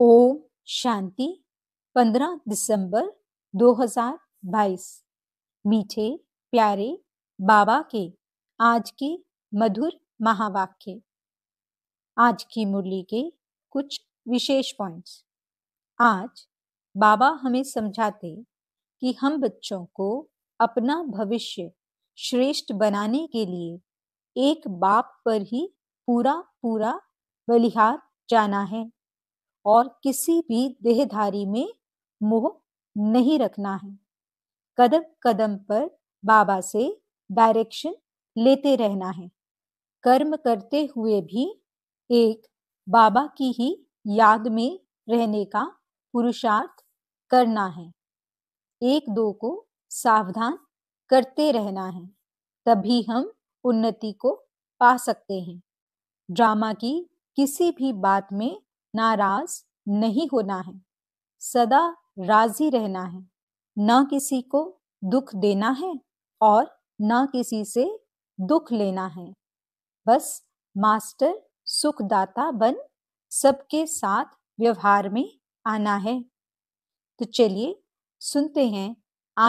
ओम शांति 15 दिसंबर 2022 मीठे प्यारे बाबा के आज के मधुर महावाक्य आज की मुरली के कुछ विशेष पॉइंट्स आज बाबा हमें समझाते कि हम बच्चों को अपना भविष्य श्रेष्ठ बनाने के लिए एक बाप पर ही पूरा पूरा बलिहार जाना है और किसी भी देहधारी में मोह नहीं रखना है कदम कदम पर बाबा से डायरेक्शन लेते रहना है कर्म करते हुए भी एक बाबा की ही याद में रहने का पुरुषार्थ करना है एक दो को सावधान करते रहना है तभी हम उन्नति को पा सकते हैं ड्रामा की किसी भी बात में नाराज नहीं होना है सदा राजी रहना है न किसी को दुख देना है और ना किसी से दुख लेना है बस मास्टर सुखदाता बन सबके साथ व्यवहार में आना है तो चलिए सुनते हैं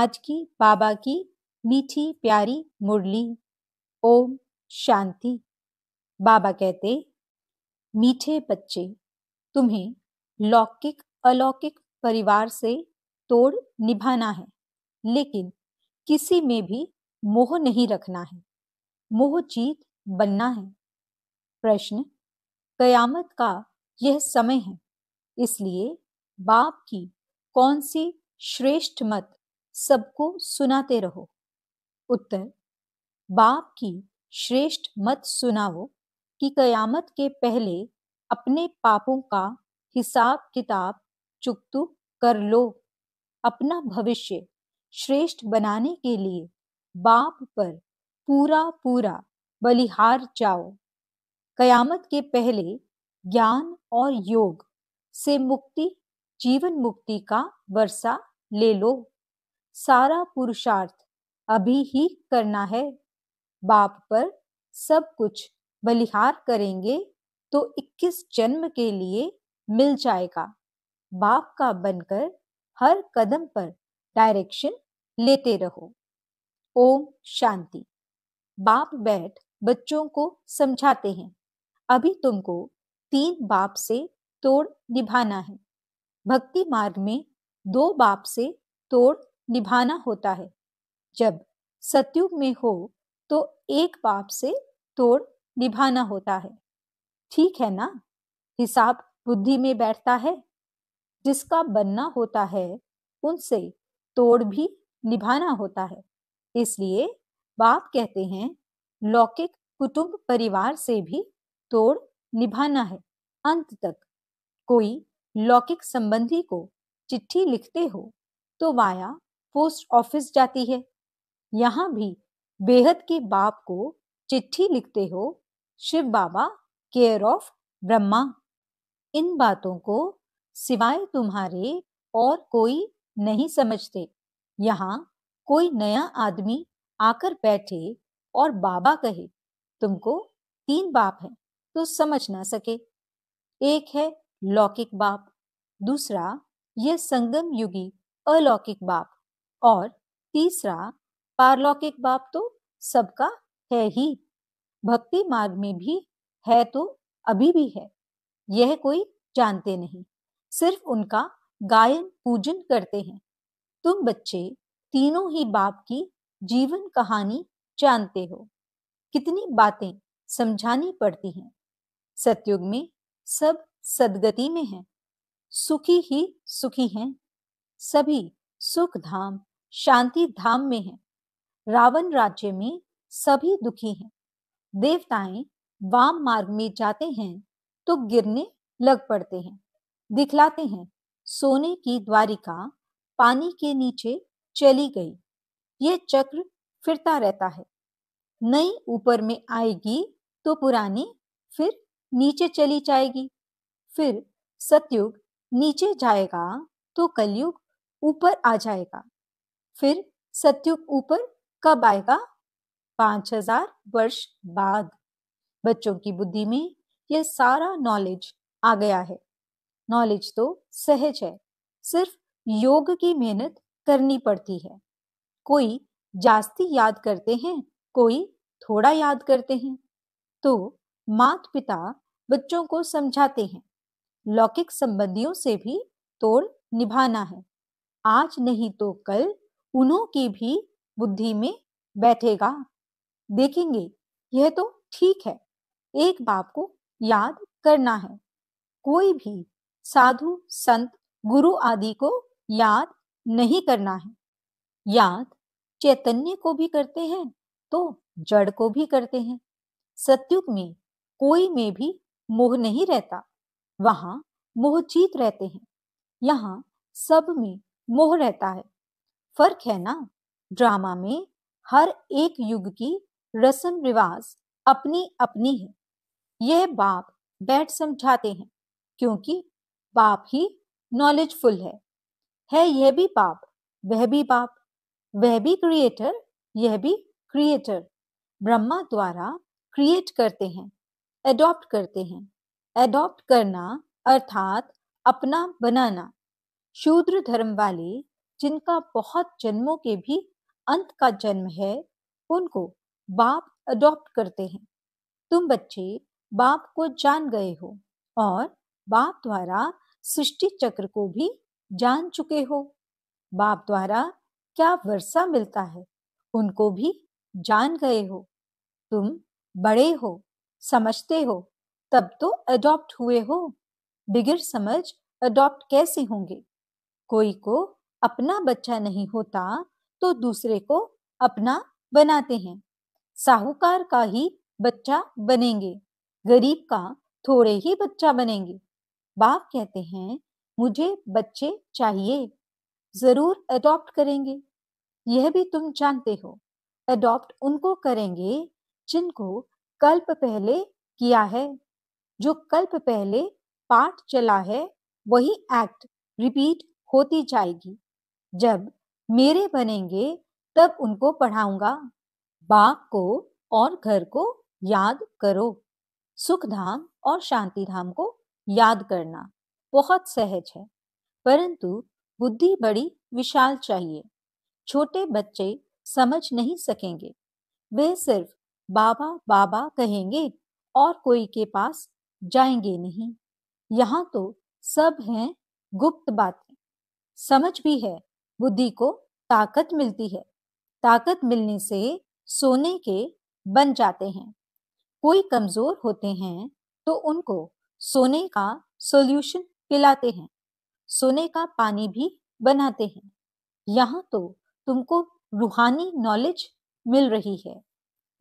आज की बाबा की मीठी प्यारी मुरली ओम शांति बाबा कहते मीठे बच्चे तुम्हें लौकिक अलौकिक परिवार से तोड़ निभाना है लेकिन किसी में भी मोह नहीं रखना है मोह जीत बनना है प्रश्न कयामत का यह समय है इसलिए बाप की कौन सी श्रेष्ठ मत सबको सुनाते रहो उत्तर बाप की श्रेष्ठ मत सुनाओ कि कयामत के पहले अपने पापों का हिसाब किताब चुकतु कर लो अपना भविष्य श्रेष्ठ बनाने के लिए बाप पर पूरा पूरा बलिहार जाओ कयामत के पहले ज्ञान और योग से मुक्ति जीवन मुक्ति का वर्षा ले लो सारा पुरुषार्थ अभी ही करना है बाप पर सब कुछ बलिहार करेंगे तो 21 जन्म के लिए मिल जाएगा बाप का बनकर हर कदम पर डायरेक्शन लेते रहो ओम शांति बाप बैठ बच्चों को समझाते हैं अभी तुमको तीन बाप से तोड़ निभाना है भक्ति मार्ग में दो बाप से तोड़ निभाना होता है जब सतयुग में हो तो एक बाप से तोड़ निभाना होता है ठीक है ना हिसाब बुद्धि में बैठता है जिसका बनना होता है उनसे तोड़ भी निभाना होता है इसलिए बाप कहते हैं लौकिक कुटुंब परिवार से भी तोड़ निभाना है अंत तक कोई लौकिक संबंधी को चिट्ठी लिखते हो तो वाया पोस्ट ऑफिस जाती है यहाँ भी बेहद के बाप को चिट्ठी लिखते हो शिव बाबा केयर ऑफ ब्रह्मा इन बातों को सिवाय तुम्हारे और कोई नहीं समझते यहाँ कोई नया आदमी आकर बैठे और बाबा कहे तुमको तीन बाप हैं तो समझ ना सके एक है लौकिक बाप दूसरा यह संगम युगी अलौकिक बाप और तीसरा पारलौकिक बाप तो सबका है ही भक्ति मार्ग में भी है तो अभी भी है यह कोई जानते नहीं सिर्फ उनका गायन पूजन करते हैं तुम बच्चे तीनों ही बाप की जीवन कहानी जानते हो कितनी बातें समझानी पड़ती हैं सतयुग में सब सदगति में हैं सुखी ही सुखी हैं सभी सुख धाम शांति धाम में हैं रावण राज्य में सभी दुखी हैं देवताएं वाम मार्ग में जाते हैं तो गिरने लग पड़ते हैं दिखलाते हैं सोने की द्वारिका पानी के नीचे चली गई ये चक्र फिरता रहता है नई ऊपर में आएगी तो पुरानी फिर नीचे चली जाएगी फिर सतयुग नीचे जाएगा तो कलयुग ऊपर आ जाएगा फिर सतयुग ऊपर कब आएगा पांच हजार वर्ष बाद बच्चों की बुद्धि में यह सारा नॉलेज आ गया है नॉलेज तो सहज है सिर्फ योग की मेहनत करनी पड़ती है कोई जास्ती याद करते हैं कोई थोड़ा याद करते हैं तो माता पिता बच्चों को समझाते हैं लौकिक संबंधियों से भी तोड़ निभाना है आज नहीं तो कल उन्हों की भी बुद्धि में बैठेगा देखेंगे यह तो ठीक है एक बाप को याद करना है कोई भी साधु संत गुरु आदि को याद नहीं करना है याद चैतन्य को भी करते हैं तो जड़ को भी करते हैं सत्युग में कोई में भी मोह नहीं रहता मोह मोहचीत रहते हैं यहाँ सब में मोह रहता है फर्क है ना ड्रामा में हर एक युग की रस्म रिवाज अपनी अपनी है यह बाप बैठ समझाते हैं क्योंकि बाप ही नॉलेजफुल है है यह भी बाप वह भी बाप वह भी क्रिएटर यह भी क्रिएटर ब्रह्मा द्वारा क्रिएट करते हैं एडॉप्ट करते हैं एडॉप्ट करना अर्थात अपना बनाना शूद्र धर्म वाले जिनका बहुत जन्मों के भी अंत का जन्म है उनको बाप अडॉप्ट करते हैं तुम बच्चे बाप को जान गए हो और बाप द्वारा सृष्टि चक्र को भी जान चुके हो बाप द्वारा क्या वर्षा मिलता है उनको भी जान गए हो तुम बड़े हो समझते हो तब तो अडॉप्ट हुए हो बिगिर समझ अडॉप्ट कैसे होंगे कोई को अपना बच्चा नहीं होता तो दूसरे को अपना बनाते हैं साहूकार का ही बच्चा बनेंगे गरीब का थोड़े ही बच्चा बनेंगे बाप कहते हैं मुझे बच्चे चाहिए जरूर अडॉप्ट करेंगे यह भी तुम जानते हो अडॉप्ट उनको करेंगे जिनको कल्प पहले किया है जो कल्प पहले पाठ चला है वही एक्ट रिपीट होती जाएगी जब मेरे बनेंगे तब उनको पढ़ाऊंगा बाप को और घर को याद करो सुख धाम और शांति धाम को याद करना बहुत सहज है परंतु बुद्धि बड़ी विशाल चाहिए छोटे बच्चे समझ नहीं सकेंगे वे सिर्फ बाबा बाबा कहेंगे और कोई के पास जाएंगे नहीं यहाँ तो सब हैं गुप्त बातें समझ भी है बुद्धि को ताकत मिलती है ताकत मिलने से सोने के बन जाते हैं कोई कमजोर होते हैं तो उनको सोने का सॉल्यूशन पिलाते हैं सोने का पानी भी बनाते हैं यहाँ तो तुमको रूहानी नॉलेज मिल रही है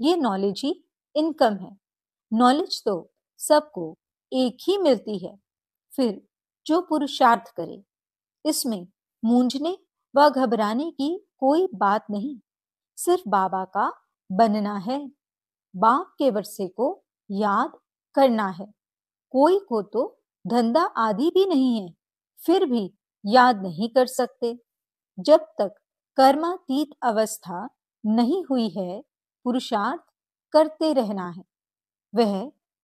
ये नॉलेज ही इनकम है नॉलेज तो सबको एक ही मिलती है फिर जो पुरुषार्थ करे इसमें मूंझने व घबराने की कोई बात नहीं सिर्फ बाबा का बनना है बाप के वर्षे को याद करना है कोई को तो धंधा आदि भी नहीं है फिर भी याद नहीं कर सकते जब तक कर्मातीत अवस्था नहीं हुई है पुरुषार्थ करते रहना है वह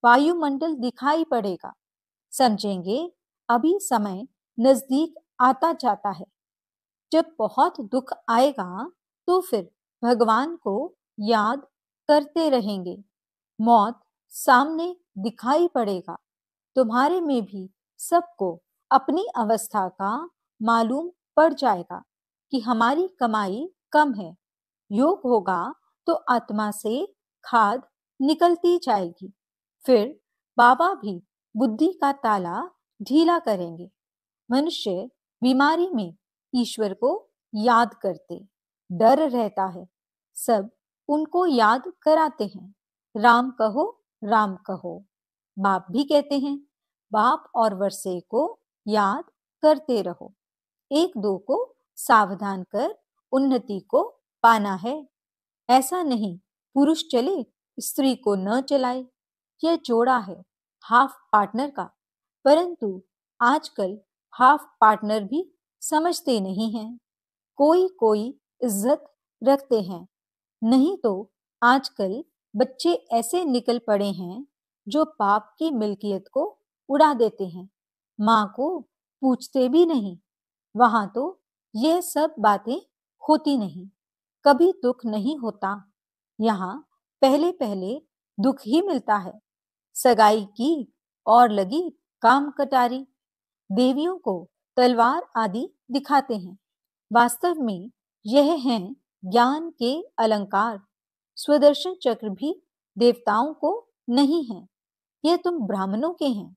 वायुमंडल दिखाई पड़ेगा समझेंगे अभी समय नजदीक आता जाता है जब बहुत दुख आएगा तो फिर भगवान को याद करते रहेंगे मौत सामने दिखाई पड़ेगा तुम्हारे में भी सबको अपनी अवस्था का मालूम पड़ जाएगा कि हमारी कमाई कम है योग होगा तो आत्मा से खाद निकलती जाएगी फिर बाबा भी बुद्धि का ताला ढीला करेंगे मनुष्य बीमारी में ईश्वर को याद करते डर रहता है सब उनको याद कराते हैं राम कहो राम कहो बाप भी कहते हैं बाप और वर्षे को याद करते रहो एक दो को सावधान कर उन्नति को पाना है ऐसा नहीं पुरुष चले स्त्री को न चलाए यह जोड़ा है हाफ पार्टनर का परंतु आजकल हाफ पार्टनर भी समझते नहीं हैं कोई कोई इज्जत रखते हैं नहीं तो आजकल बच्चे ऐसे निकल पड़े हैं जो पाप की मिल्कियत को उड़ा देते हैं माँ को पूछते भी नहीं वहां तो यह सब बातें होती नहीं कभी दुख नहीं होता यहाँ पहले पहले दुख ही मिलता है सगाई की और लगी काम कटारी देवियों को तलवार आदि दिखाते हैं वास्तव में यह हैं ज्ञान के अलंकार स्वदर्शन चक्र भी देवताओं को नहीं है यह तुम ब्राह्मणों के हैं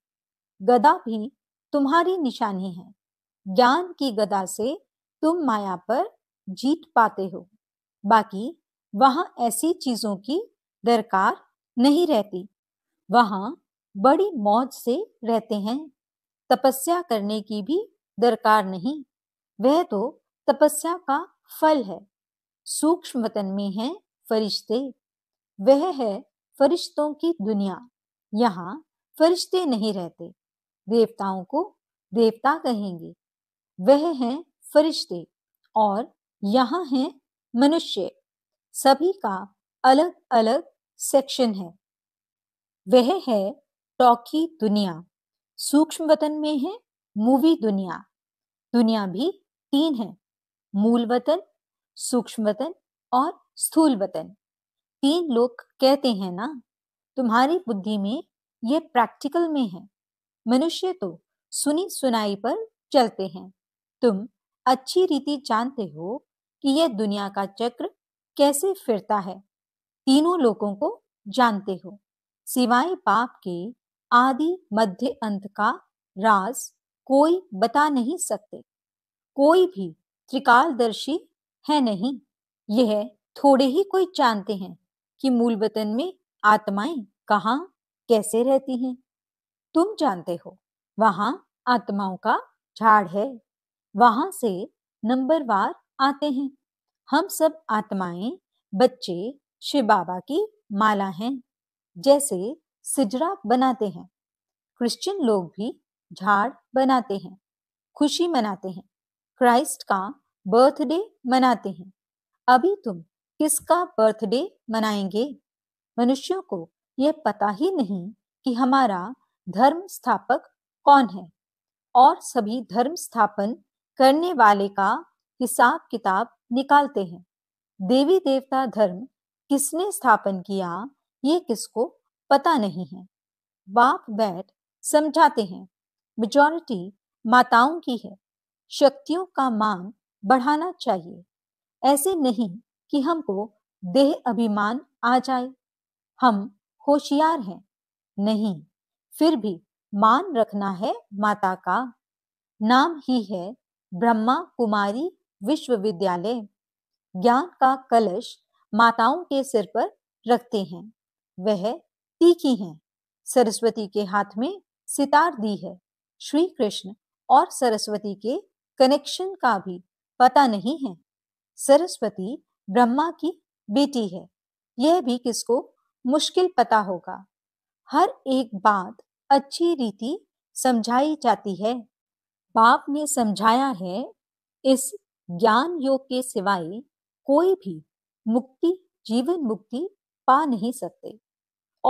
गदा भी तुम्हारी निशानी है ज्ञान की गदा से तुम माया पर जीत पाते हो बाकी वहां ऐसी चीजों की दरकार नहीं रहती वहां बड़ी मौज से रहते हैं तपस्या करने की भी दरकार नहीं वह तो तपस्या का फल है सूक्ष्म वतन में हैं फरिश्ते वह है फरिश्तों की दुनिया यहाँ फरिश्ते नहीं रहते देवताओं को देवता कहेंगे वह हैं फरिश्ते और यहाँ हैं मनुष्य सभी का अलग अलग सेक्शन है वह है टॉकी दुनिया सूक्ष्म वतन में है मूवी दुनिया दुनिया भी तीन है मूल वतन सूक्ष्म वतन और स्थूल वतन तीन लोक कहते हैं ना तुम्हारी बुद्धि में ये प्रैक्टिकल में है मनुष्य तो सुनी सुनाई पर चलते हैं तुम अच्छी रीति जानते हो कि यह दुनिया का चक्र कैसे फिरता है तीनों लोगों को जानते हो सिवाय पाप के आदि मध्य अंत का राज कोई बता नहीं सकते कोई भी त्रिकालदर्शी है नहीं यह थोड़े ही कोई जानते हैं कि मूल वतन में आत्माएं कहाँ कैसे रहती हैं तुम जानते हो वहां आत्माओं का झाड़ है वहां से वार आते हैं हम सब आत्माएं बच्चे शिव बाबा की माला हैं जैसे सिजरा बनाते हैं क्रिश्चियन लोग भी झाड़ बनाते हैं खुशी मनाते हैं क्राइस्ट का बर्थडे मनाते हैं अभी तुम किसका बर्थडे मनाएंगे मनुष्यों को यह पता ही नहीं कि हमारा धर्म स्थापक कौन है और सभी धर्म स्थापन करने वाले का हिसाब किताब निकालते हैं देवी देवता धर्म किसने स्थापन किया ये किसको पता नहीं है बाप बैठ समझाते हैं मेजोरिटी माताओं की है शक्तियों का मान बढ़ाना चाहिए ऐसे नहीं कि हमको देह अभिमान आ जाए हम होशियार हैं नहीं फिर भी मान रखना है माता का नाम ही है ब्रह्मा कुमारी विश्वविद्यालय ज्ञान का कलश माताओं के सिर पर रखते हैं वह तीखी हैं सरस्वती के हाथ में सितार दी है श्री कृष्ण और सरस्वती के कनेक्शन का भी पता नहीं है सरस्वती ब्रह्मा की बेटी है यह भी किसको मुश्किल पता होगा हर एक बात अच्छी रीति समझाई जाती है बाप ने समझाया है इस ज्ञान योग के सिवाय कोई भी मुक्ति जीवन मुक्ति पा नहीं सकते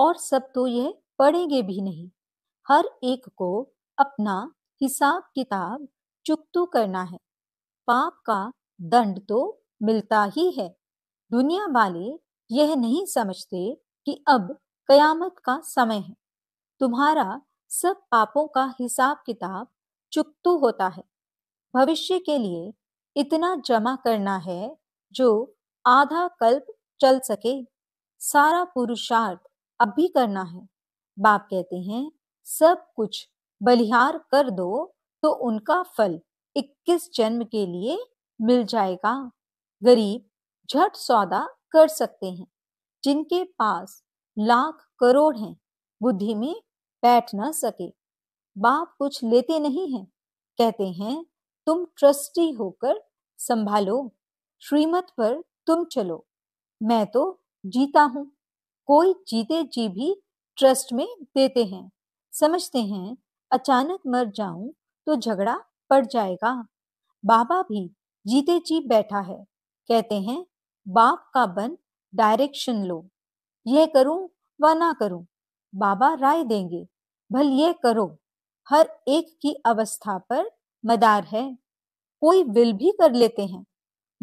और सब तो यह पढ़ेंगे भी नहीं हर एक को अपना हिसाब किताब चुकतू करना है पाप का दंड तो मिलता ही है दुनिया वाले यह नहीं समझते कि अब कयामत का समय है तुम्हारा सब पापों का हिसाब किताब चुकतु होता है भविष्य के लिए इतना जमा करना है जो आधा कल्प चल सके सारा पुरुषार्थ अब भी करना है बाप कहते हैं सब कुछ बलिहार कर दो तो उनका फल इक्कीस जन्म के लिए मिल जाएगा गरीब झट सौदा कर सकते हैं जिनके पास लाख करोड़ हैं बुद्धि में बैठ न सके बाप कुछ लेते नहीं हैं कहते हैं तुम ट्रस्टी होकर संभालो श्रीमत पर तुम चलो मैं तो जीता हूँ कोई जीते जी भी ट्रस्ट में देते हैं समझते हैं अचानक मर जाऊं तो झगड़ा पड़ जाएगा बाबा भी जीते जी बैठा है कहते हैं बाप का बन डायरेक्शन लो यह करूं व ना करूं बाबा राय देंगे भल ये करो हर एक की अवस्था पर मदार है कोई विल भी कर लेते हैं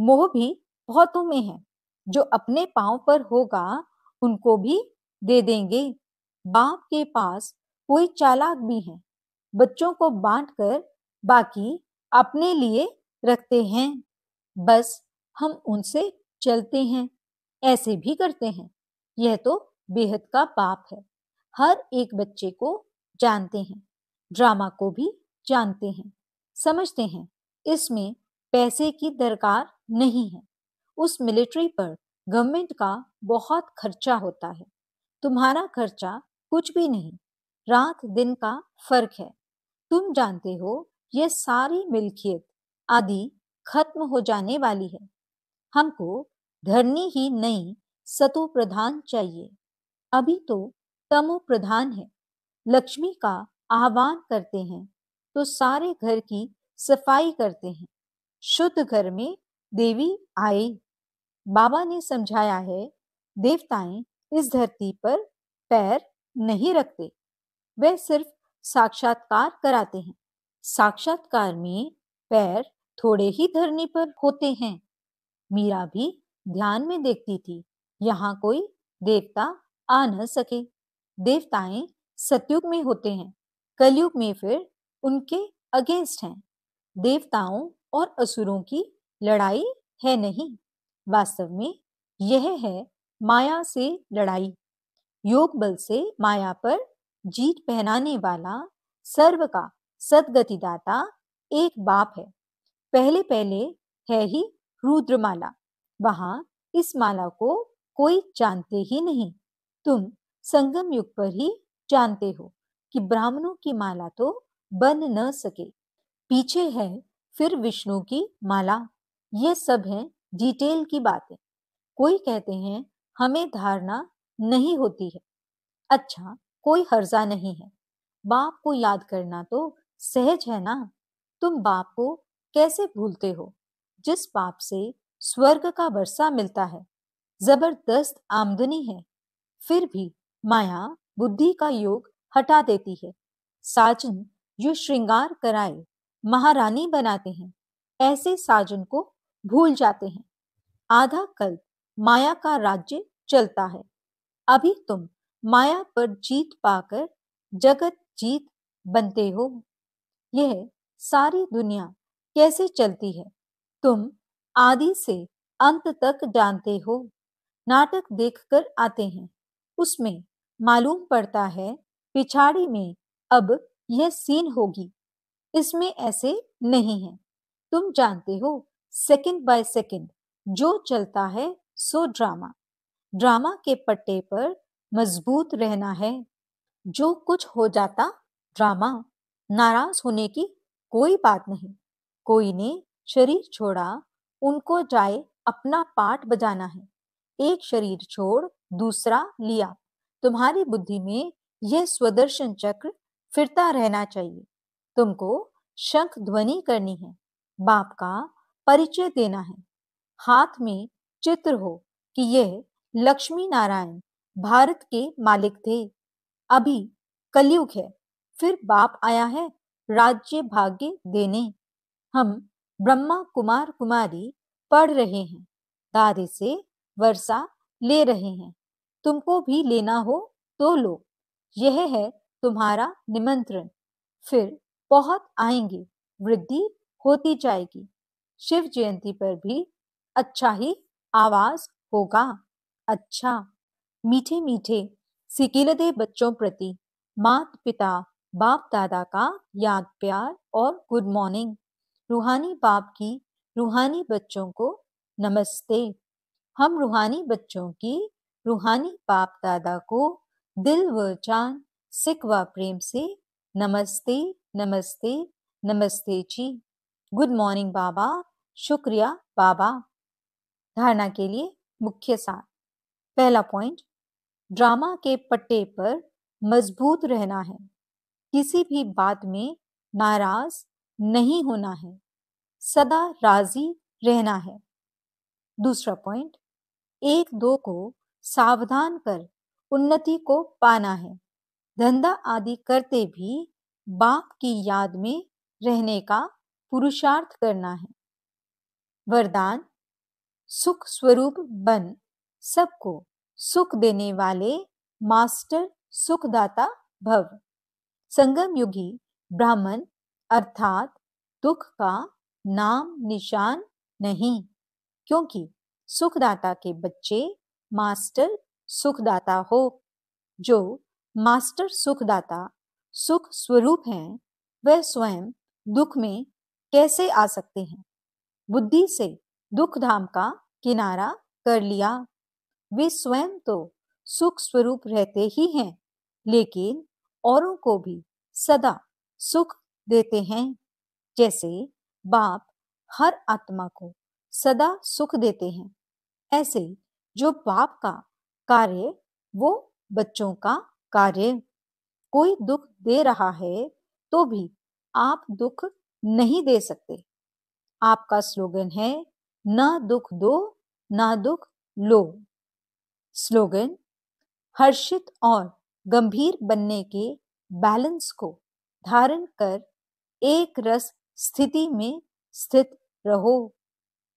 मोह भी बहुतों में है जो अपने पांव पर होगा उनको भी दे देंगे बाप के पास कोई चालाक भी है बच्चों को बांट कर बाकी अपने लिए रखते हैं बस हम उनसे चलते हैं ऐसे भी करते हैं यह तो बेहद का पाप है हर एक बच्चे को जानते हैं ड्रामा को भी जानते हैं समझते हैं इसमें पैसे की दरकार नहीं है उस मिलिट्री पर गवर्नमेंट का बहुत खर्चा होता है तुम्हारा खर्चा कुछ भी नहीं रात दिन का फर्क है तुम जानते हो ये सारी मिल्कियत आदि खत्म हो जाने वाली है हमको धरनी ही नहीं सतु प्रधान चाहिए अभी तो तमो प्रधान है लक्ष्मी का आह्वान करते हैं तो सारे घर की सफाई करते हैं शुद्ध घर में देवी आए बाबा ने समझाया है देवताएं इस धरती पर पैर नहीं रखते वे सिर्फ साक्षात्कार कराते हैं साक्षात्कार में पैर थोड़े ही धरने पर होते हैं मीरा भी ध्यान में देखती थी यहाँ कोई देवता आ न सके देवताएं सतयुग में होते हैं कलयुग में फिर उनके अगेंस्ट हैं देवताओं और असुरों की लड़ाई है नहीं वास्तव में यह है माया से लड़ाई योग बल से माया पर जीत पहनाने वाला सर्व का सदगतिदाता एक बाप है पहले पहले है ही रुद्रमाला वहां इस माला को कोई जानते ही नहीं तुम संगम युग पर ही जानते हो कि ब्राह्मणों की माला तो बन न सके पीछे है फिर विष्णु की माला ये सब है डिटेल की बातें कोई कहते हैं हमें धारणा नहीं होती है अच्छा कोई हर्जा नहीं है बाप को याद करना तो सहज है ना तुम बाप को कैसे भूलते हो जिस बाप से स्वर्ग का वर्षा मिलता है जबरदस्त आमदनी है फिर भी माया बुद्धि का योग हटा देती है साजन जो श्रृंगार कराए महारानी बनाते हैं ऐसे साजन को भूल जाते हैं आधा कल माया का राज्य चलता है अभी तुम माया पर जीत पाकर जगत जीत बनते हो यह सारी दुनिया कैसे चलती है तुम आदि से अंत तक जानते हो नाटक देखकर आते हैं उसमें मालूम पड़ता है पिछाड़ी में अब यह सीन होगी इसमें ऐसे नहीं है तुम जानते हो सेकंड बाय सेकंड जो चलता है सो ड्रामा ड्रामा के पट्टे पर मजबूत रहना है जो कुछ हो जाता ड्रामा नाराज होने की कोई बात नहीं कोई ने शरीर छोड़ा उनको जाए अपना पाठ बजाना है एक शरीर छोड़ दूसरा लिया तुम्हारी बुद्धि में यह स्वदर्शन चक्र फिरता रहना चाहिए तुमको शंख ध्वनि करनी है बाप का परिचय देना है हाथ में चित्र हो कि यह लक्ष्मी नारायण भारत के मालिक थे अभी कलयुग है फिर बाप आया है राज्य भाग्य देने हम ब्रह्मा कुमार कुमारी पढ़ रहे हैं दादी से वर्षा ले रहे हैं तुमको भी लेना हो तो लो यह है तुम्हारा निमंत्रण फिर बहुत आएंगे वृद्धि होती जाएगी शिव जयंती पर भी अच्छा ही आवाज होगा अच्छा मीठे मीठे सिकिलदे बच्चों प्रति मात पिता बाप दादा का याद प्यार और गुड मॉर्निंग रूहानी बाप की रूहानी बच्चों को नमस्ते हम रूहानी बच्चों की रूहानी बाप दादा को दिल व जान सिख व प्रेम से नमस्ते नमस्ते नमस्ते जी गुड मॉर्निंग बाबा शुक्रिया बाबा धारणा के लिए मुख्य सार पहला पॉइंट ड्रामा के पट्टे पर मजबूत रहना है किसी भी बात में नाराज नहीं होना है सदा राजी रहना है दूसरा पॉइंट एक दो को सावधान कर उन्नति को पाना है धंधा आदि करते भी बाप की याद में रहने का पुरुषार्थ करना है वरदान सुख स्वरूप बन सबको सुख देने वाले मास्टर सुखदाता भव संगम युगी ब्राह्मण अर्थात दुख का नाम निशान नहीं क्योंकि सुखदाता के बच्चे मास्टर सुखदाता हो जो मास्टर सुखदाता सुख स्वरूप हैं वह स्वयं दुख में कैसे आ सकते हैं बुद्धि से दुख धाम का किनारा कर लिया वे स्वयं तो सुख स्वरूप रहते ही हैं लेकिन औरों को भी सदा सुख देते हैं जैसे बाप हर आत्मा को सदा सुख देते हैं ऐसे जो बाप का कार्य वो बच्चों का कार्य कोई दुख दे रहा है तो भी आप दुख नहीं दे सकते आपका स्लोगन है ना दुख दो ना दुख लो स्लोगन हर्षित और गंभीर बनने के बैलेंस को धारण कर एक रस स्थिति में स्थित रहो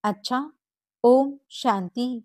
अच्छा ओम शांति